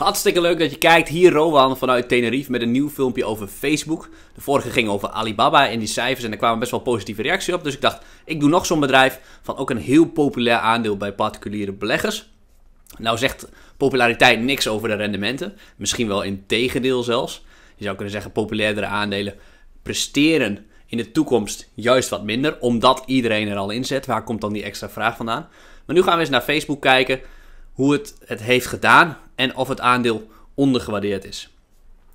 Hartstikke leuk dat je kijkt. Hier Rowan vanuit Tenerife met een nieuw filmpje over Facebook. De vorige ging over Alibaba en die cijfers en daar kwamen best wel positieve reacties op. Dus ik dacht, ik doe nog zo'n bedrijf van ook een heel populair aandeel bij particuliere beleggers. Nou zegt populariteit niks over de rendementen. Misschien wel in tegendeel zelfs. Je zou kunnen zeggen, populairdere aandelen presteren in de toekomst juist wat minder. Omdat iedereen er al in zet. Waar komt dan die extra vraag vandaan? Maar nu gaan we eens naar Facebook kijken hoe het het heeft gedaan en of het aandeel ondergewaardeerd is.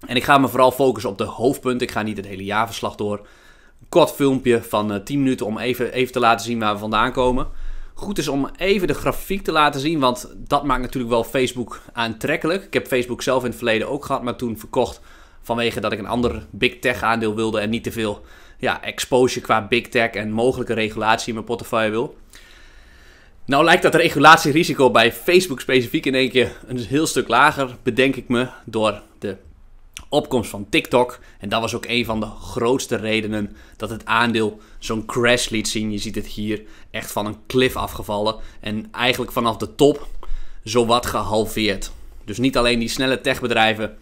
En ik ga me vooral focussen op de hoofdpunten. Ik ga niet het hele jaarverslag door. kort filmpje van 10 eh, minuten om even, even te laten zien waar we vandaan komen. Goed is om even de grafiek te laten zien, want dat maakt natuurlijk wel Facebook aantrekkelijk. Ik heb Facebook zelf in het verleden ook gehad, maar toen verkocht vanwege dat ik een ander big tech aandeel wilde en niet te veel ja, exposure qua big tech en mogelijke regulatie in mijn portefeuille wil. Nou lijkt dat regulatierisico bij Facebook specifiek in één keer een heel stuk lager, bedenk ik me, door de opkomst van TikTok. En dat was ook een van de grootste redenen dat het aandeel zo'n crash liet zien. Je ziet het hier echt van een cliff afgevallen en eigenlijk vanaf de top zowat gehalveerd. Dus niet alleen die snelle techbedrijven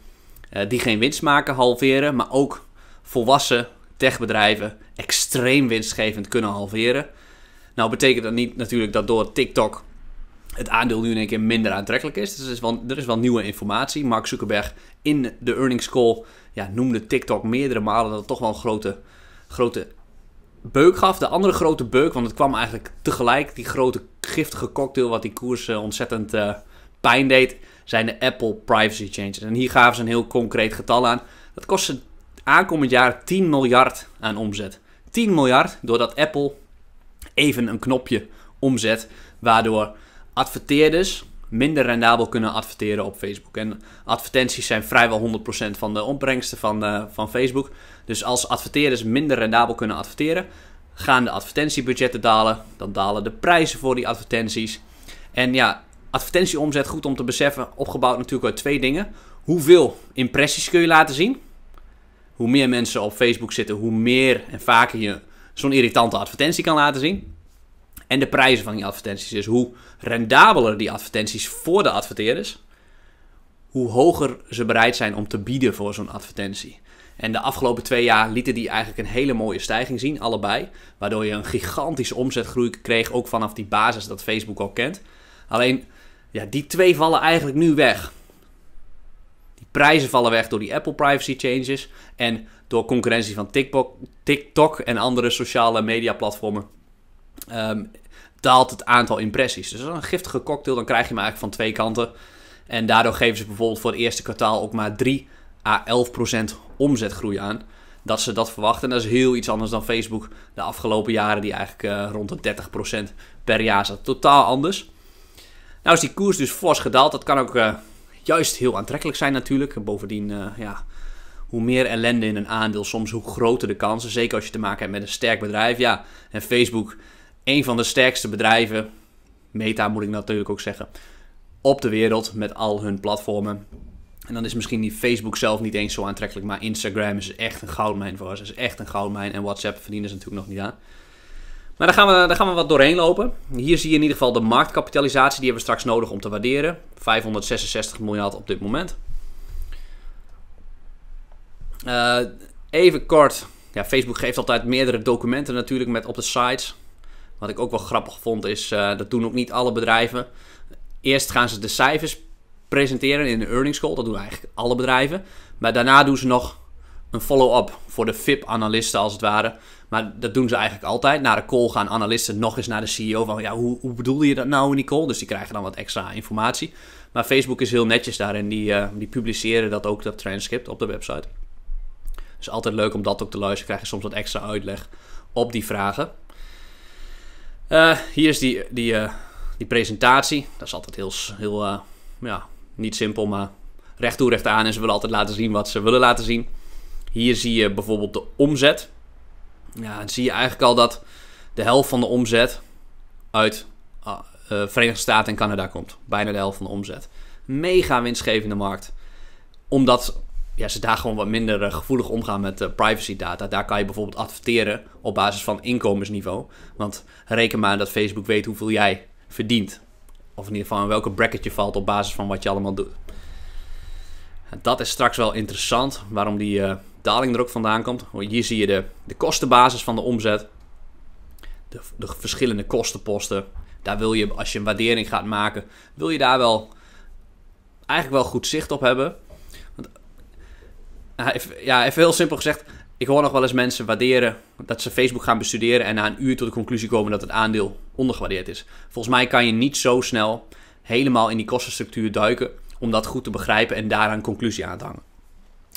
eh, die geen winst maken halveren, maar ook volwassen techbedrijven extreem winstgevend kunnen halveren. Nou betekent dat niet natuurlijk dat door TikTok het aandeel nu in één keer minder aantrekkelijk is. Dus er is wel, nieuwe informatie. Mark Zuckerberg in de earnings call ja, noemde TikTok meerdere malen dat het toch wel een grote, grote beuk gaf. De andere grote beuk, want het kwam eigenlijk tegelijk, die grote giftige cocktail wat die koers eh, ontzettend eh, pijn deed, zijn de Apple privacy changes. En hier gaven ze een heel concreet getal aan. Dat kost aankomend jaar 10 miljard aan omzet. 10 miljard doordat Apple even een knopje omzet, waardoor adverteerders minder rendabel kunnen adverteren op Facebook. En advertenties zijn vrijwel 100% van de opbrengsten van, eh, van Facebook. Dus als adverteerders minder rendabel kunnen adverteren, gaan de advertentiebudgetten dalen. Dan dalen de prijzen voor die advertenties. En ja, advertentieomzet, goed om te beseffen, opgebouwd natuurlijk uit twee dingen. Hoeveel impressies kun je laten zien? Hoe meer mensen op Facebook zitten, hoe meer en vaker je zo'n irritante advertentie kan laten zien. En de prijzen van die advertenties. Dus hoe rendabeler die advertenties voor de adverteerders, hoe hoger ze bereid zijn om te bieden voor zo'n advertentie. En de afgelopen twee jaar lieten die eigenlijk een hele mooie stijging zien, allebei. Waardoor je een gigantische omzetgroei kreeg, ook vanaf die basis dat Facebook al kent. Alleen, ja, die twee vallen eigenlijk nu weg. Die prijzen vallen weg door die Apple privacy changes. En door concurrentie van TikTok, TikTok en andere sociale mediaplatformen. Um, daalt het aantal impressies. Dus dat is een giftige cocktail, dan krijg je hem eigenlijk van twee kanten. En daardoor geven ze bijvoorbeeld voor het eerste kwartaal ook maar 3 à 11% omzetgroei aan. Dat ze dat verwachten. En dat is heel iets anders dan Facebook de afgelopen jaren, die eigenlijk eh, rond de 30% per jaar zat. Totaal anders. Nou is die koers dus fors gedaald. Dat kan ook eh, juist heel aantrekkelijk zijn natuurlijk. Bovendien, eh, ja, hoe meer ellende in een aandeel, soms hoe groter de kansen. Zeker als je te maken hebt met een sterk bedrijf. Ja, en Facebook, een van de sterkste bedrijven, Meta moet ik natuurlijk ook zeggen, op de wereld met al hun platformen. En dan is misschien die Facebook zelf niet eens zo aantrekkelijk, maar Instagram is echt een goudmijn voor ons. Is echt een goudmijn en WhatsApp verdienen ze natuurlijk nog niet aan. Maar daar gaan, we, daar gaan we wat doorheen lopen. Hier zie je in ieder geval de marktkapitalisatie. Die hebben we straks nodig om te waarderen. 566 miljard op dit moment. Eh, even kort. Ja, Facebook geeft altijd meerdere documenten natuurlijk met op de sites. Wat ik ook wel grappig vond is, eh, dat doen ook niet alle bedrijven. Eerst gaan ze de cijfers presenteren in de earnings call. Dat doen eigenlijk alle bedrijven. Maar daarna doen ze nog een follow-up voor de VIP-analisten als het ware. Maar dat doen ze eigenlijk altijd. Na de call gaan analisten nog eens naar de CEO van... ja, hoe, hoe bedoelde je dat nou in die call? Dus die krijgen dan wat extra informatie. Maar Facebook is heel netjes daarin. Die, eh, die publiceren dat ook, dat transcript, op de website is altijd leuk om dat ook te luisteren. Krijg je soms wat extra uitleg op die vragen. Eh, hier is die, die, eh, die presentatie. Dat is altijd heel, heel eh, ja, niet simpel, maar recht toe, recht aan. En ze willen altijd laten zien wat ze willen laten zien. Hier zie je bijvoorbeeld de omzet. Ja, dan zie je eigenlijk al dat de helft van de omzet uit ah, Verenigde Staten en Canada komt. Bijna de helft van de omzet. Mega winstgevende markt. Omdat ja, ze daar gewoon wat minder eh, gevoelig omgaan met eh, privacy data. Daar kan je bijvoorbeeld adverteren op basis van inkomensniveau. Want reken maar dat Facebook weet hoeveel jij verdient. Of in ieder geval in welke bracket je valt op basis van wat je allemaal doet. Dat is straks wel interessant, waarom die eh, daling er ook vandaan komt. Hier zie je de, de kostenbasis van de omzet. De, de verschillende kostenposten. Daar wil je, als je een waardering gaat maken, wil je daar wel eigenlijk wel goed zicht op hebben ja, even heel simpel gezegd. Ik hoor nog wel eens mensen waarderen dat ze Facebook gaan bestuderen en na een uur tot de conclusie komen dat het aandeel ondergewaardeerd is. Volgens mij kan je niet zo snel helemaal in die kostenstructuur duiken om dat goed te begrijpen en daaraan een conclusie aan te hangen.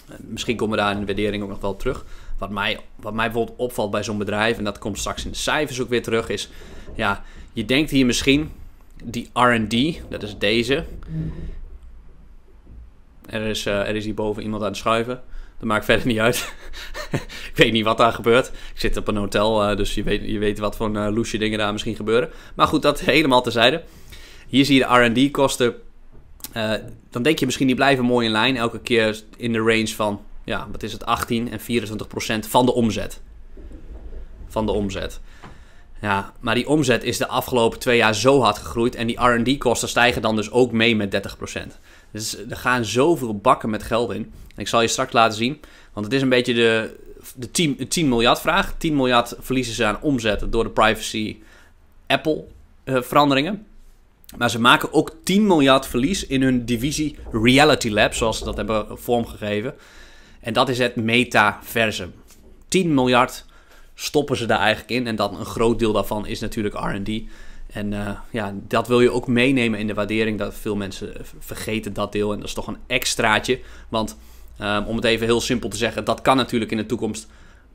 Eh, misschien komen we daar in de waardering ook nog wel terug. Wat mij, wat mij bijvoorbeeld opvalt bij zo'n bedrijf, en dat komt straks in de cijfers ook weer terug, is: ja, je denkt hier misschien die RD, dat is deze, er is, eh, er is hierboven iemand aan het schuiven. Dat maakt verder niet uit. ik weet niet wat daar gebeurt. Ik zit op een hotel, eh, dus je weet, je weet wat voor uh, loesje dingen daar misschien gebeuren. Maar goed, dat helemaal terzijde. Hier zie je de RD-kosten. dan denk je misschien die blijven mooi in lijn. Elke keer in de range van, ja, wat is het, 18 en 24 procent van de omzet. Van de omzet. Ja, maar die omzet is de afgelopen twee jaar zo hard gegroeid. En die RD-kosten stijgen dan dus ook mee met 30%. Dus er gaan zoveel bakken met geld in. En ik zal je straks laten zien. Want het is een beetje de, de 10, 10 miljard vraag. 10 miljard verliezen ze aan omzet door de privacy Apple eh, veranderingen. Maar ze maken ook 10 miljard verlies in hun divisie Reality Lab, zoals ze dat hebben vormgegeven. En dat is het metaversum. 10 miljard stoppen ze daar eigenlijk in. En dan een groot deel daarvan is natuurlijk RD. En eh, ja, dat wil je ook meenemen in de waardering. Dat veel mensen eh, vergeten dat deel. En dat is toch een extraatje. Want ehm, om het even heel simpel te zeggen, dat kan natuurlijk in de toekomst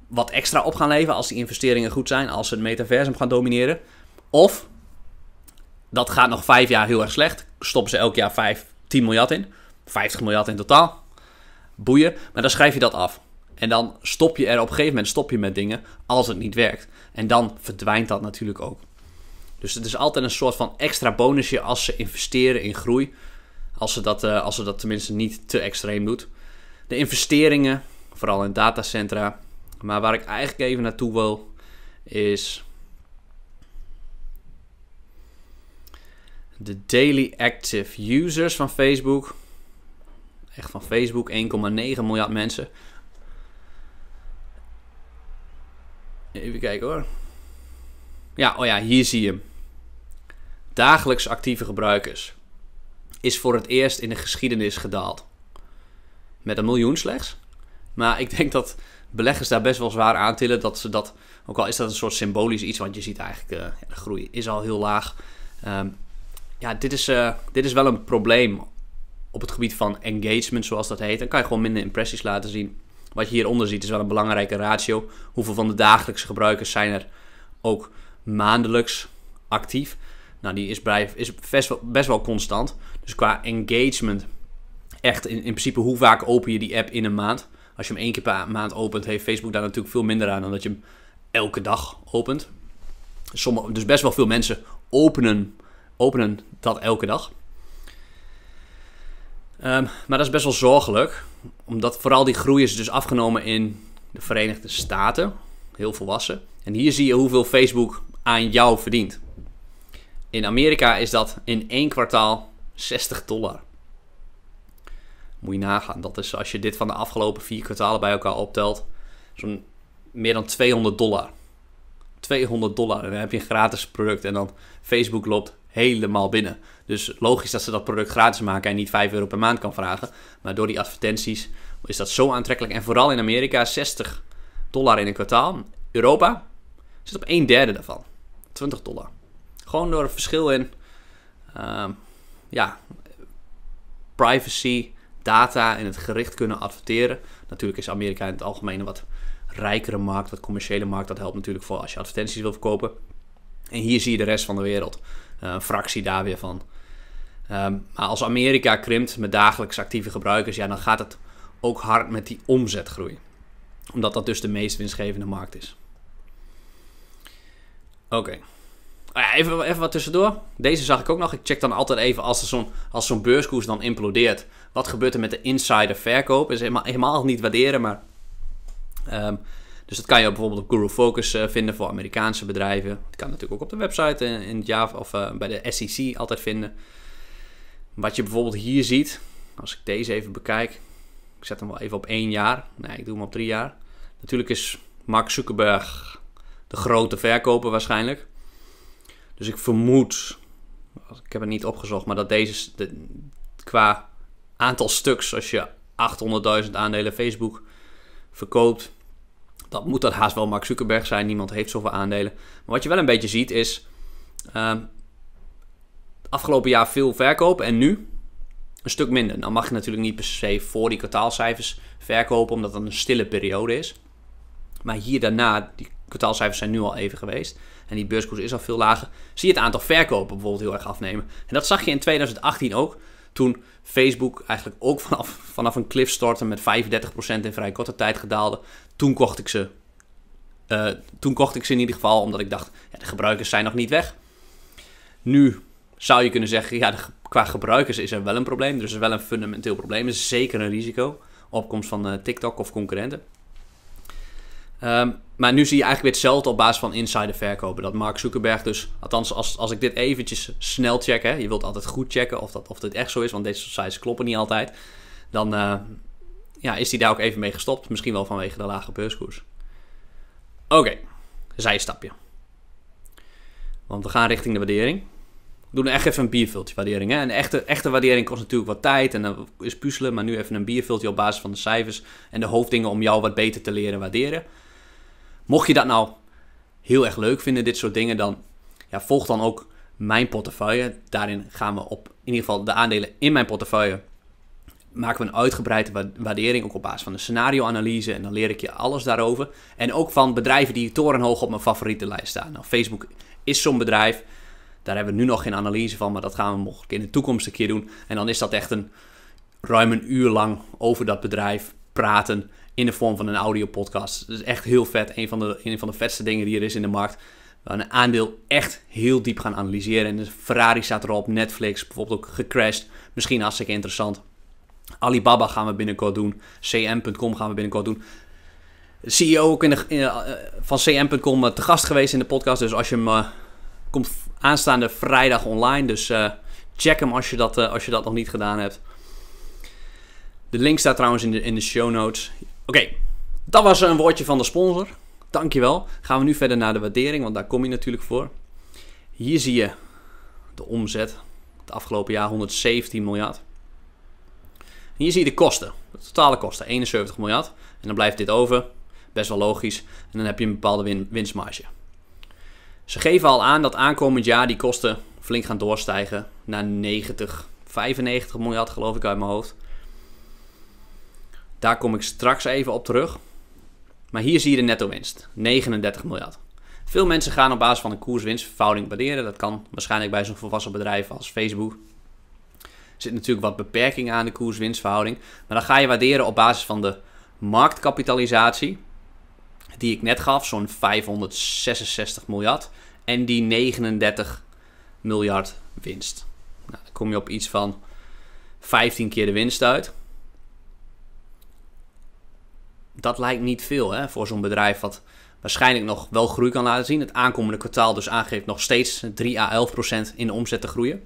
wat extra op gaan leveren. Als die investeringen goed zijn, als ze het metaversum gaan domineren. Of dat gaat nog vijf jaar heel erg slecht. Stoppen ze elk jaar 5, 10 miljard in. 50 miljard in totaal. Boeien. Maar dan schrijf je dat af. En dan stop je er op een gegeven moment stop je met dingen als het niet werkt. En dan verdwijnt dat natuurlijk ook. Dus het is altijd een soort van extra bonusje als ze investeren in groei. Als ze dat, eh, als ze dat tenminste niet te extreem doet. De investeringen, vooral in datacentra. Maar waar ik eigenlijk even naartoe wil, is de daily active users van Facebook. Echt van Facebook, 1,9 miljard mensen. Even kijken hoor. Ja, oh ja, hier zie je hem. Dagelijks actieve gebruikers is voor het eerst in de geschiedenis gedaald. Met een miljoen slechts. Maar ik denk dat beleggers daar best wel zwaar aan tillen. Dat ze dat, ook al is dat een soort symbolisch iets, want je ziet eigenlijk eh, de groei is al heel laag. Ehm, ja, dit is, eh, dit is wel een probleem op het gebied van engagement, zoals dat heet. Dan kan je gewoon minder impressies laten zien. Wat je hieronder ziet is wel een belangrijke ratio. Hoeveel van de dagelijkse gebruikers zijn er ook maandelijks actief? Nou, die is, bij, is best, wel, best wel constant. Dus qua engagement, echt in, in principe hoe vaak open je die app in een maand? Als je hem één keer per maand opent, heeft Facebook daar natuurlijk veel minder aan dan dat je hem elke dag opent. Sommige, dus best wel veel mensen openen, openen dat elke dag. Ehm, maar dat is best wel zorgelijk omdat vooral die groei is dus afgenomen in de Verenigde Staten. Heel volwassen. En hier zie je hoeveel Facebook aan jou verdient. In Amerika is dat in één kwartaal 60 dollar. Moet je nagaan. Dat is als je dit van de afgelopen vier kwartalen bij elkaar optelt. Zo'n meer dan 200 dollar. 200 dollar. En dan heb je een gratis product. En dan Facebook loopt helemaal binnen. Dus logisch dat ze dat product gratis maken en niet 5 euro per maand kan vragen. Maar door die advertenties is dat zo aantrekkelijk. En vooral in Amerika 60 dollar in een kwartaal. Europa zit op een derde daarvan. 20 dollar. Gewoon door het verschil in ehm, ja, privacy, data en het gericht kunnen adverteren. Natuurlijk is Amerika in het algemeen een wat rijkere markt, wat commerciële markt. Dat helpt natuurlijk voor als je advertenties wil verkopen. En hier zie je de rest van de wereld. Eh, een fractie daar weer van. Ehm, maar als Amerika krimpt met dagelijks actieve gebruikers, ja, dan gaat het ook hard met die omzetgroei. Omdat dat dus de meest winstgevende markt is. Oké. Ah even, even, wat tussendoor. Deze zag ik ook nog. Ik check dan altijd even als zo'n zo'n beurskoers dan implodeert. Wat gebeurt er met de insider verkoop? Is helemaal, helemaal niet waarderen, maar um, dus dat kan je bijvoorbeeld op Guru Focus eh, vinden voor Amerikaanse bedrijven. Dat kan natuurlijk ook op de website eh, in Java of eh, bij de SEC altijd vinden. Wat je bijvoorbeeld hier ziet, als ik deze even bekijk. Ik zet hem wel even op één jaar. Nee, ik doe hem op drie jaar. Natuurlijk is Mark Zuckerberg de grote verkoper waarschijnlijk. Dus ik vermoed, ik heb het niet opgezocht, maar dat deze de, qua aantal stuks, als je 800.000 aandelen Facebook verkoopt, dat moet dat haast wel Mark Zuckerberg zijn. Niemand heeft zoveel aandelen. Maar wat je wel een beetje ziet is. Ehm, afgelopen jaar veel verkopen en nu een stuk minder. Dan nou mag je natuurlijk niet per se voor die kwartaalcijfers verkopen, omdat dat een stille periode is. Maar hier daarna, die kwartaalcijfers zijn nu al even geweest. En die beurskoers is al veel lager. Zie je het aantal verkopen bijvoorbeeld heel erg afnemen. En dat zag je in 2018 ook. Toen Facebook eigenlijk ook vanaf, vanaf een cliff stortte met 35% in vrij korte tijd gedaalde, toen kocht ik ze. Eh, toen kocht ik ze in ieder geval omdat ik dacht, ja, de gebruikers zijn nog niet weg. Nu zou je kunnen zeggen, ja, de, qua gebruikers is er wel een probleem. Dus er is wel een fundamenteel probleem. Er is zeker een risico. Opkomst van eh, TikTok of concurrenten. Ehm, maar nu zie je eigenlijk weer hetzelfde op basis van insider verkopen. Dat Mark Zuckerberg dus, althans als, als ik dit eventjes snel check, hè, je wilt altijd goed checken of, dat, of dit echt zo is, want deze cijfers kloppen niet altijd. Dan eh, ja, is hij daar ook even mee gestopt. Misschien wel vanwege de lage beurskoers. Oké, okay. zijstapje. Want we gaan richting de waardering. We doen echt even een bierviltje waardering. Hè? Een echte, echte waardering kost natuurlijk wat tijd en dan is puzzelen. Maar nu even een bierviltje op basis van de cijfers en de hoofddingen om jou wat beter te leren waarderen. Mocht je dat nou heel erg leuk vinden, dit soort dingen, dan ja, volg dan ook mijn portefeuille. Daarin gaan we op in ieder geval de aandelen in mijn portefeuille. Maken we een uitgebreide waardering, ook op basis van een scenario-analyse. En dan leer ik je alles daarover. En ook van bedrijven die torenhoog op mijn favoriete lijst staan. Nou, Facebook is zo'n bedrijf. Daar hebben we nu nog geen analyse van, maar dat gaan we mogelijk in de toekomst een keer doen. En dan is dat echt een ruim een uur lang over dat bedrijf praten in de vorm van een podcast. Dat is echt heel vet. Een van, de, een van de vetste dingen die er is in de markt. We een aandeel echt heel diep gaan analyseren. En de Ferrari staat erop, Netflix bijvoorbeeld ook gecrashed. Misschien hartstikke interessant. Alibaba gaan we binnenkort doen. CM.com gaan we binnenkort doen. CEO ook de, eh, van CM.com eh, te gast geweest in de podcast. Dus als je hem eh, komt aanstaande vrijdag online. Dus check hem als je, dat, als je dat nog niet gedaan hebt. De link staat trouwens in de, in de show notes. Oké, dat was een woordje van de sponsor. Dankjewel. Gaan we nu verder naar de waardering, want daar kom je natuurlijk voor. Hier zie je de omzet. Het afgelopen jaar 117 miljard. hier zie je de kosten. De totale kosten, 71 miljard. En dan blijft dit over. Best wel logisch. En dan heb je een bepaalde winstmarge. Ze geven al aan dat aankomend jaar die kosten flink gaan doorstijgen naar 90, 95 miljard geloof ik uit mijn hoofd. Daar kom ik straks even op terug. Maar hier zie je de netto winst, 39 miljard. Veel mensen gaan op basis van een koerswinstverhouding waarderen. Dat kan waarschijnlijk bij zo'n volwassen bedrijf als Facebook. Er zit natuurlijk wat beperking aan de koerswinstverhouding. Maar dan ga je waarderen op basis van de marktkapitalisatie. Die ik net gaf, zo'n 566 miljard. En die 39 miljard winst. Nou, dan kom je op iets van 15 keer de winst uit dat lijkt niet veel hè, voor zo'n bedrijf wat waarschijnlijk nog wel groei kan laten zien. Het aankomende kwartaal dus aangeeft nog steeds 3 à 11 procent in de omzet te groeien.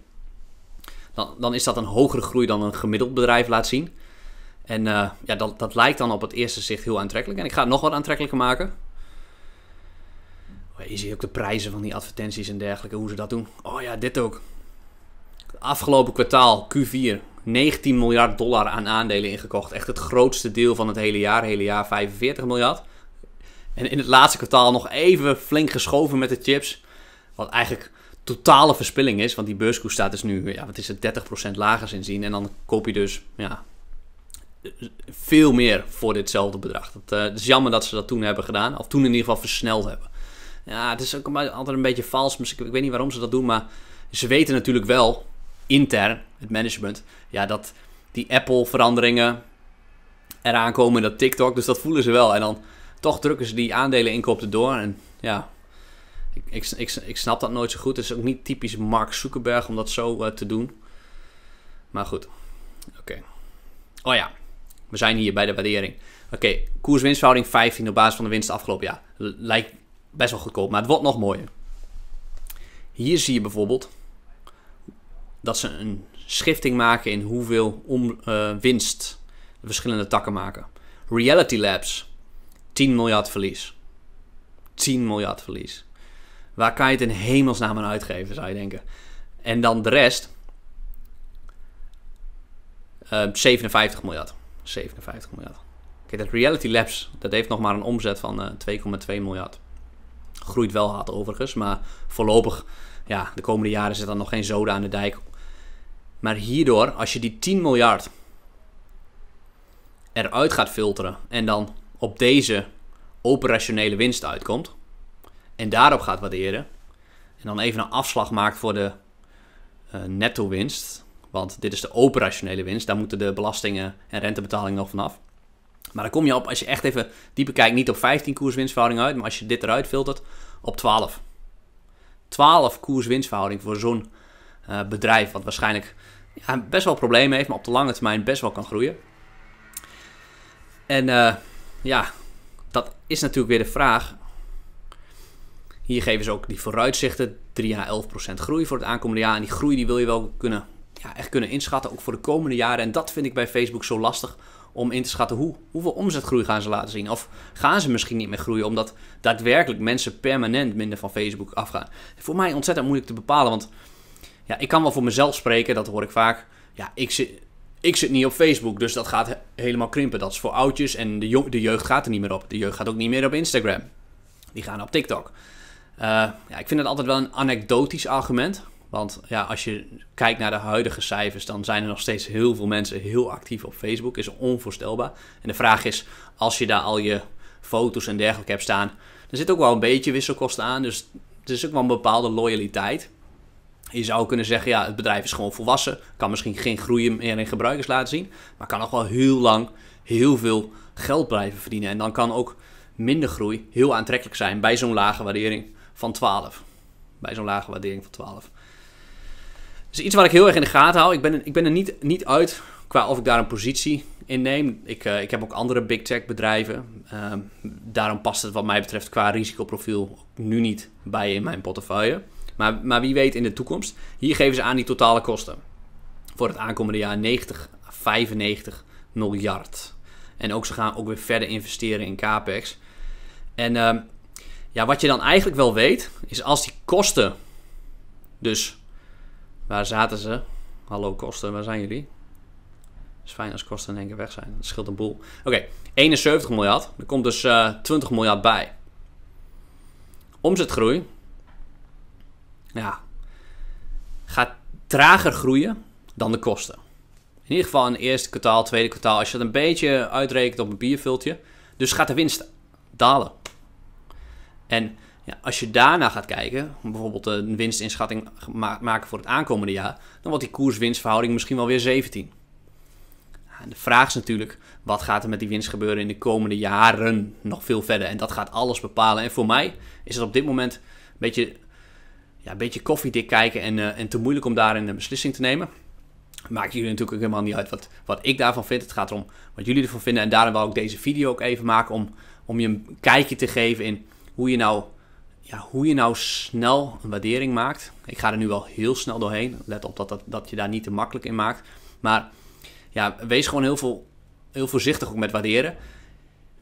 Dan, dan is dat een hogere groei dan een gemiddeld bedrijf laat zien. En eh, ja, dat, dat lijkt dan op het eerste zicht heel aantrekkelijk. En ik ga het nog wat aantrekkelijker maken. Oh, je ziet ook de prijzen van die advertenties en dergelijke, hoe ze dat doen. Oh ja, dit ook. Afgelopen kwartaal, Q4, 19 miljard dollar aan aandelen ingekocht. Echt het grootste deel van het hele jaar. Hele jaar 45 miljard. En in het laatste kwartaal nog even flink geschoven met de chips. Wat eigenlijk totale verspilling is. Want die beurskoers staat dus nu, ja, wat is het, 30% lager zien, En dan koop je dus ja, veel meer voor ditzelfde bedrag. Dat, eh, het is jammer dat ze dat toen hebben gedaan. Of toen in ieder geval versneld hebben. Ja, het is ook altijd een beetje vals. Ik, ik weet niet waarom ze dat doen, maar ze weten natuurlijk wel intern, het management, ja, dat die Apple-veranderingen eraan komen, dat TikTok. Dus dat voelen ze wel. En dan toch drukken ze die aandelen inkopen door. En ja, ik, ik, ik, ik, snap dat nooit zo goed. Het is ook niet typisch Mark Zuckerberg om dat zo eh, te doen. Maar goed. Oké. Oh ja, we zijn hier bij de waardering. Oké, okay. koers-winstverhouding 15 op basis van de winst afgelopen jaar. Lijkt best wel goedkoop, maar het wordt nog mooier. Hier zie je bijvoorbeeld dat ze een schifting maken in hoeveel om, uh, winst verschillende takken maken. Reality Labs, 10 miljard verlies. 10 miljard verlies. Waar kan je het in hemelsnaam aan uitgeven, zou je denken. En dan de rest, uh, eh, 57 miljard. 57 miljard. Oké, dat Reality Labs, dat heeft nog maar een omzet van uh, eh, 2,2 miljard. Groeit wel hard overigens, maar voorlopig, ja, de komende jaren zit dan nog geen zoden aan de dijk maar hierdoor, als je die 10 miljard eruit gaat filteren en dan op deze operationele winst uitkomt en daarop gaat waarderen en dan even een afslag maakt voor de eh, netto winst, want dit is de operationele winst, daar moeten de belastingen en rentebetalingen nog vanaf. Maar dan kom je op, als je echt even dieper kijkt, niet op 15 koerswinstverhouding uit, maar als je dit eruit filtert, op 12. 12 koerswinstverhouding voor zo'n eh, bedrijf, wat waarschijnlijk ja, best wel problemen heeft, maar op de lange termijn best wel kan groeien. En eh, ja, dat is natuurlijk weer de vraag. Hier geven ze ook die vooruitzichten, 3 à 11% groei voor het aankomende jaar. En die groei die wil je wel kunnen, ja, echt kunnen inschatten, ook voor de komende jaren. En dat vind ik bij Facebook zo lastig om in te schatten hoe, hoeveel omzetgroei gaan ze laten zien. Of gaan ze misschien niet meer groeien omdat daadwerkelijk mensen permanent minder van Facebook afgaan. Voor mij ontzettend moeilijk te bepalen, want ja, ik kan wel voor mezelf spreken, dat hoor ik vaak. Ja, ik zit, ik zit niet op Facebook, dus dat gaat helemaal krimpen. Dat is voor oudjes en de, de jeugd gaat er niet meer op. De jeugd gaat ook niet meer op Instagram. Die gaan op TikTok. Eh, ja, ik vind het altijd wel een anekdotisch argument. Want ja, als je kijkt naar de huidige cijfers, dan zijn er nog steeds heel veel mensen heel actief op Facebook. Is onvoorstelbaar. En de vraag is, als je daar al je foto's en dergelijke hebt staan, er zit ook wel een beetje wisselkosten aan. Dus er is ook wel een bepaalde loyaliteit je zou kunnen zeggen, ja, het bedrijf is gewoon volwassen. Kan misschien geen groei meer in gebruikers laten zien. Maar kan nog wel heel lang heel veel geld blijven verdienen. En dan kan ook minder groei heel aantrekkelijk zijn bij zo'n lage waardering van 12. Bij zo'n lage waardering van 12. Dus iets waar ik heel erg in de gaten hou. Ik ben, ik ben er niet, niet uit qua of ik daar een positie in neem. Ik, eh, ik heb ook andere big tech bedrijven. Ehm, daarom past het wat mij betreft qua risicoprofiel nu niet bij in mijn portefeuille. Maar, maar wie weet in de toekomst. Hier geven ze aan die totale kosten. Voor het aankomende jaar 90, 95 miljard. En ook ze gaan ook weer verder investeren in capex. En ehm, ja, wat je dan eigenlijk wel weet, is als die kosten. Dus waar zaten ze? Hallo kosten, waar zijn jullie? is fijn als kosten in één keer weg zijn. Dat scheelt een boel. Oké, 71 miljard. Er komt dus 20 eh, miljard bij. Omzetgroei nou ja, gaat trager groeien dan de kosten. In ieder geval in het eerste kwartaal, tweede kwartaal. Als je dat een beetje uitrekent op een bierviltje. Dus gaat de winst dalen. En ja, als je daarna gaat kijken, bijvoorbeeld een winstinschatting maken voor het aankomende jaar, dan wordt die koerswinstverhouding misschien wel weer 17. En de vraag is natuurlijk, wat gaat er met die winst gebeuren in de komende jaren nog veel verder? En dat gaat alles bepalen. En voor mij is het op dit moment een beetje ja, een beetje koffiedik kijken en, eh, en te moeilijk om daarin een beslissing te nemen. maak jullie natuurlijk helemaal niet uit wat, wat ik daarvan vind. Het gaat erom wat jullie ervan vinden. En daarom wil ik deze video ook even maken om, om je een kijkje te geven in hoe je nou ja, hoe je nou snel een waardering maakt. Ik ga er nu wel heel snel doorheen. Let op dat, dat, dat je daar niet te makkelijk in maakt. Maar ja, wees gewoon heel, veel, heel voorzichtig ook met waarderen.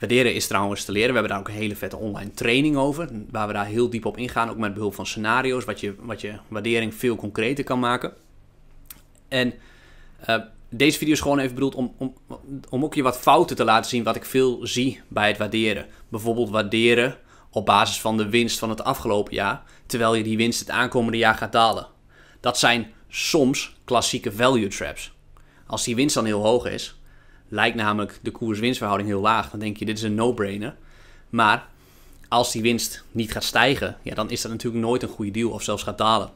Waarderen is trouwens te leren. We hebben daar ook een hele vette online training over, waar we daar heel diep op ingaan, ook met behulp van scenario's, wat je, wat je waardering veel concreter kan maken. En eh, deze video is gewoon even bedoeld om, om, om ook je wat fouten te laten zien, wat ik veel zie bij het waarderen. Bijvoorbeeld waarderen op basis van de winst van het afgelopen jaar, terwijl je die winst het aankomende jaar gaat dalen. Dat zijn soms klassieke value traps. Als die winst dan heel hoog is, lijkt namelijk de koers-winstverhouding heel laag. Dan denk je, dit is een no-brainer. Maar als die winst niet gaat stijgen, ja, dan is dat natuurlijk nooit een goede deal of zelfs gaat dalen.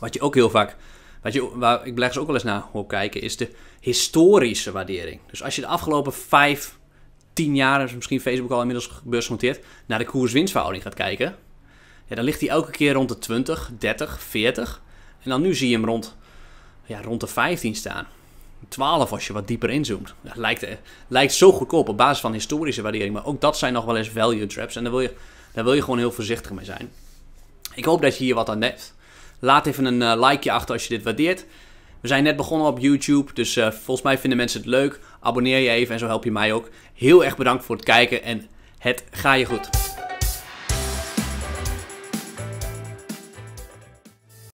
Wat je ook heel vaak, wat je, waar ik blijf dus ook wel eens naar hoor kijken, is de historische waardering. Dus als je de afgelopen 5, 10 jaar, is dus misschien Facebook al inmiddels beursgenoteerd, naar de koers-winstverhouding gaat kijken, ja, dan ligt die elke keer rond de 20, 30, 40. En dan nu zie je hem rond, ja, rond de 15 staan. 12 als je wat dieper inzoomt. Dat lijkt, eh, lijkt zo goedkoop op basis van historische waardering. Maar ook dat zijn nog wel eens value traps. En daar wil je, daar wil je gewoon heel voorzichtig mee zijn. Ik hoop dat je hier wat aan hebt. Laat even een eh, likeje achter als je dit waardeert. We zijn net begonnen op YouTube, dus eh, volgens mij vinden mensen het leuk. Abonneer je even en zo help je mij ook. Heel erg bedankt voor het kijken en het ga je goed.